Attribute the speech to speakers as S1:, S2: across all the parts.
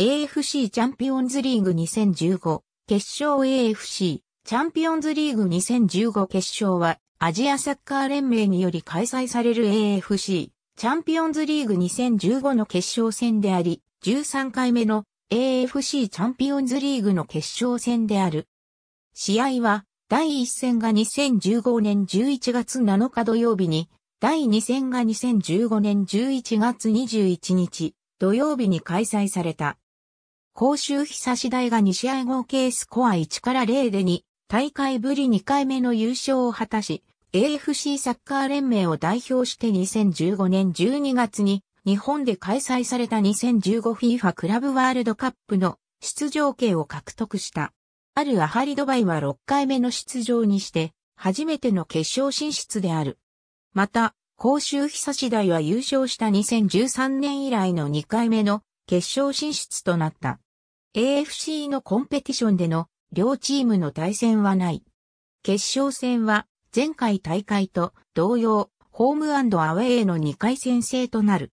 S1: AFC チャンピオンズリーグ2015決勝 AFC チャンピオンズリーグ2015決勝はアジアサッカー連盟により開催される AFC チャンピオンズリーグ2015の決勝戦であり、13回目の AFC チャンピオンズリーグの決勝戦である。試合は第1戦が2015年11月7日土曜日に、第2戦が2015年11月21日土曜日に開催された。甲州久し大が2試合合計スコア1から0で2、大会ぶり2回目の優勝を果たし、AFC サッカー連盟を代表して2015年12月に日本で開催された 2015FIFA クラブワールドカップの出場権を獲得した。あるアハリドバイは6回目の出場にして初めての決勝進出である。また、甲州久し第は優勝した2013年以来の2回目の決勝進出となった。AFC のコンペティションでの両チームの対戦はない。決勝戦は前回大会と同様、ホームアウェイの2回戦制となる。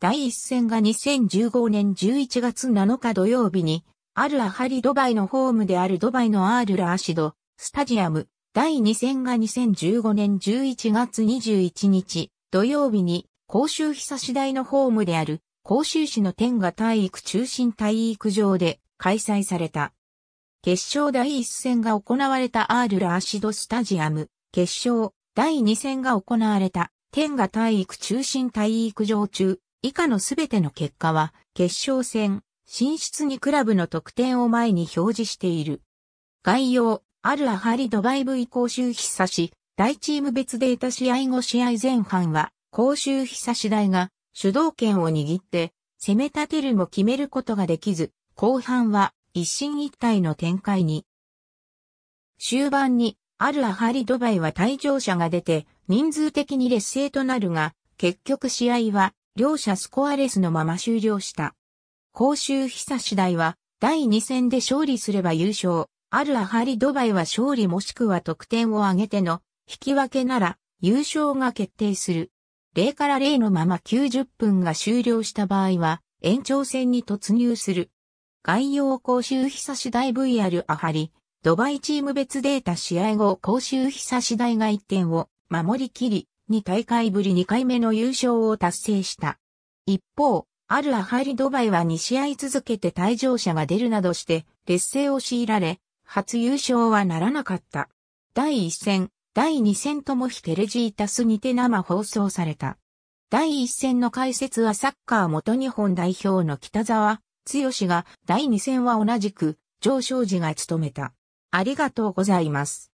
S1: 第1戦が2015年11月7日土曜日に、あるアハリドバイのホームであるドバイのアール・ラーシド、スタジアム。第2戦が2015年11月21日土曜日に、公衆久し台のホームである甲州市の天下体育中心体育場で開催された。決勝第1戦が行われたアールラーシドスタジアム、決勝第2戦が行われた天下体育中心体育場中、以下のすべての結果は決勝戦、進出にクラブの得点を前に表示している。概要、アルアハリドバイブイ甲州久し、大チーム別データ試合後試合前半は、甲州久し大が主導権を握って、攻め立てるも決めることができず、後半は一進一退の展開に。終盤に、あるアハリドバイは退場者が出て、人数的に劣勢となるが、結局試合は、両者スコアレスのまま終了した。公衆久次第は、第2戦で勝利すれば優勝、あるアハリドバイは勝利もしくは得点を挙げての、引き分けなら、優勝が決定する。0から0のまま90分が終了した場合は、延長戦に突入する。概要講習久し大 VR アハリ、ドバイチーム別データ試合後講習久し大が1点を守りきり、2大会ぶり2回目の優勝を達成した。一方、あるアハリドバイは2試合続けて退場者が出るなどして劣勢を強いられ、初優勝はならなかった。第1戦、第2戦ともひテレジータスにて生放送された。第1戦の解説はサッカー元日本代表の北沢剛が、第2戦は同じく、上昇寺が務めた。ありがとうございます。